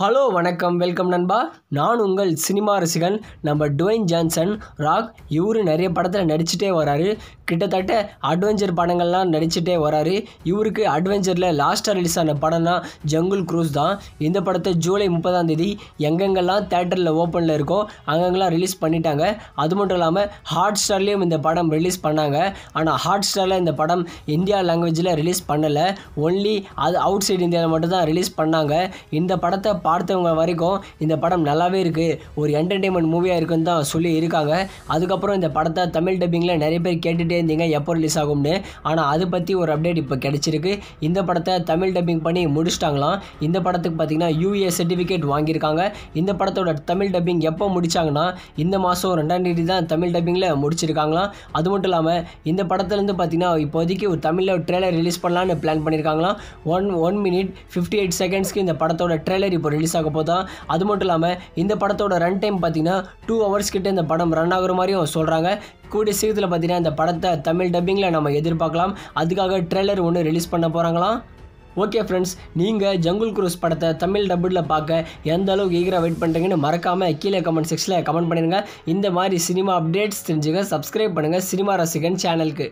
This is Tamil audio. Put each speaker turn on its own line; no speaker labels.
ஹலோ வணக்கம் வெல்கம் நண்பா நான் உங்கள் சினிமா ரசிகன் நம்ம டுவைன் ஜான்சன் ராக் இவரு நிறைய படத்தில் நடிச்சுட்டே வராரு கிட்டத்தட்ட அட்வென்ச்சர் படங்கள்லாம் நடிச்சுட்டே வராரு இவருக்கு அட்வென்ச்சரில் லாஸ்ட்டாக ரிலீஸ் ஆன படம் தான் ஜங்குல் க்ரூஸ் தான் இந்த படத்தை ஜூலை முப்பதாம் தேதி எங்கெங்கெல்லாம் தேட்டரில் ஓப்பனில் இருக்கோ அங்கங்கெல்லாம் ரிலீஸ் பண்ணிட்டாங்க அது மட்டும் இல்லாமல் ஹாட் ஸ்டார்லேயும் இந்த படம் ரிலீஸ் பண்ணாங்க ஆனால் ஹாட் ஸ்டாரில் இந்த படம் இந்தியா லாங்குவேஜில் ரிலீஸ் பண்ணலை ஒன்லி அது அவுட் சைடு இந்தியாவில் மட்டும்தான் ரிலீஸ் பண்ணாங்க இந்த படத்தை பார்த்தவங்க வரைக்கும் இந்த படம் நல்லாவே இருக்குது ஒரு என்டர்டெயின்மெண்ட் மூவியாக இருக்குன்னு தான் சொல்லி இருக்காங்க அதுக்கப்புறம் இந்த படத்தை தமிழ் டப்பிங்கில் நிறைய பேர் கேட்டுகிட்டே இருந்தீங்க எப்போ ரிலீஸ் ஆகும்னு ஆனால் அதை பற்றி ஒரு அப்டேட் இப்போ கிடச்சிருக்கு இந்த படத்தை தமிழ் டப்பிங் பண்ணி முடிச்சிட்டாங்களாம் இந்த படத்துக்கு பார்த்திங்கன்னா யூஏ சர்டிஃபிகேட் e வாங்கியிருக்காங்க இந்த படத்தோட தமிழ் டப்பிங் எப்போ முடித்தாங்கன்னா இந்த மாதம் ரெண்டாம் தேதி தான் தமிழ் டப்பிங்கில் முடிச்சிருக்காங்களாம் அது மட்டும் இல்லாமல் இந்த படத்துலேருந்து பார்த்திங்கன்னா இப்போதைக்கு ஒரு தமிழில் ட்ரெய்லர் ரிலீஸ் பண்ணலான்னு பிளான் பண்ணியிருக்காங்களாம் one one minute fifty eight செகண்ட்ஸ்க்கு இந்த படத்தோட ட்ரெய்லர் இப்போ ரிலீஸ் ஆக போதா அது மட்டும் இல்லாமல் இந்த படத்தோட ரன் டைம் பார்த்தீங்கன்னா டூ ஹவர்ஸ் கிட்ட இந்த படம் ரன் ஆகிற மாதிரியும் சொல்கிறாங்க கூடிய சீக்கிரத்தில் பார்த்தீங்கன்னா இந்த படத்தை தமிழ் டப்பிங்கில் நம்ம எதிர்பார்க்கலாம் அதுக்காக ட்ரெய்லர் ஒன்று ரிலீஸ் பண்ண போகிறாங்களாம் ஓகே ஃப்ரெண்ட்ஸ் நீங்கள் ஜங்குல் குரூஸ் படத்தை தமிழ் டபுளில் பார்க்க எந்த அளவுக்கு ஈகராக வெயிட் பண்ணுறீங்கன்னு மறக்காமல் கீழே கமெண்ட் செக்ஷனில் கமெண்ட் பண்ணிடுங்க இந்த மாதிரி சினிமா அப்டேட்ஸ் தெரிஞ்சுக்க சப்ஸ்கிரைப் பண்ணுங்கள் சினிமா ரசிகன் சேனலுக்கு